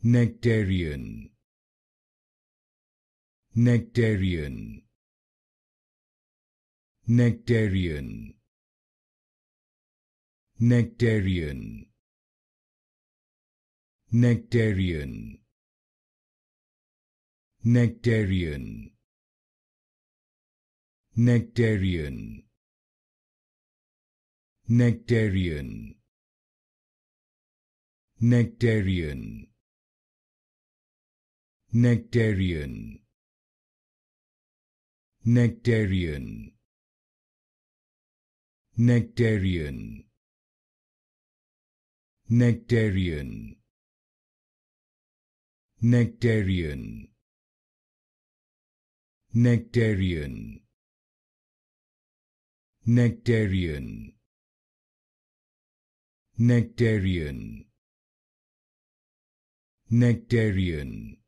Nectarian Nectarian Nectarian Nectarian Nectarian Nectarian Nectarian Nectarian Nectarian Nectarian Nectarian Nectarian Nectarian Nectarian Nectarian Nectarian Nectarian Nectarian